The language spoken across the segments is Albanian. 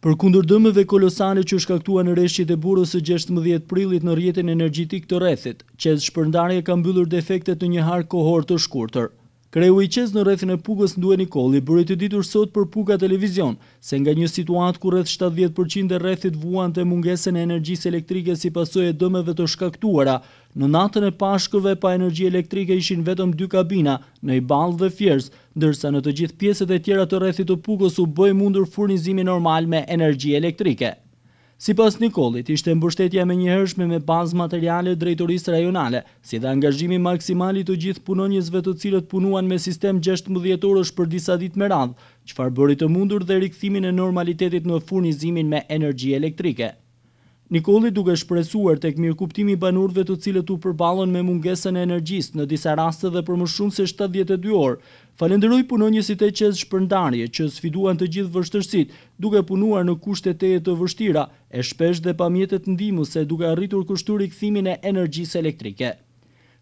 Për kundur dëmëve kolosale që shkaktua në reshqit e burës e 16 prilit në rjetin energjitik të rethit, qezë shpërndarje kam bëllur defektet në një harë kohor të shkurëtër. Kreu i qezë në rethin e pukës në duhe një koli, bërë të ditur sot për puka televizion, se nga një situatë ku rreth 70% e rethit vuan të mungesën e energjisë elektrike si pasoj e dëmëve të shkaktuara, Në natën e pashkëve pa energji elektrike ishin vetëm dy kabina, në i balë dhe fjers, ndërsa në të gjithë pjeset e tjera të rethit të pukës u bëj mundur furnizimi normal me energji elektrike. Si pas Nikolit, ishte mbështetja me njëhershme me bazë materiale drejtorisë rajonale, si dhe angazhimi maksimali të gjithë punonjësve të cilët punuan me sistem 16 orësh për disa ditë me radhë, farë bërit të mundur dhe rikëthimin e normalitetit në furnizimin me energji elektrike. Nikoli duke shpresuar të këmirë kuptimi banurve të cilët u përbalon me mungesën e energjisë në disa raste dhe për më shumë se 72 orë, falenderoj punon një site që shpërndarje që sfiduan të gjithë vështërsit duke punuar në kushtet e të vështira, e shpesh dhe pamjetet ndimu se duke arritur kushturi këthimin e energjisë elektrike.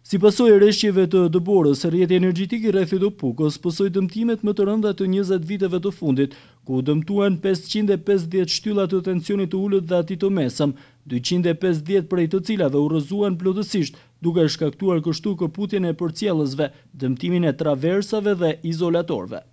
Si pasoj e reshqjeve të dëborës, rjeti energjitik i rrethit të pukës pësoj dëmtimet më të rënda të 20 viteve të fundit, ku dëmtuan 550 shtyllat të tensionit të ullët dhe ati të mesëm, 250 prej të cila dhe u rëzuan plotësisht, duke shkaktuar kështu këputjene për cjellësve, dëmtimin e traversave dhe izolatorve.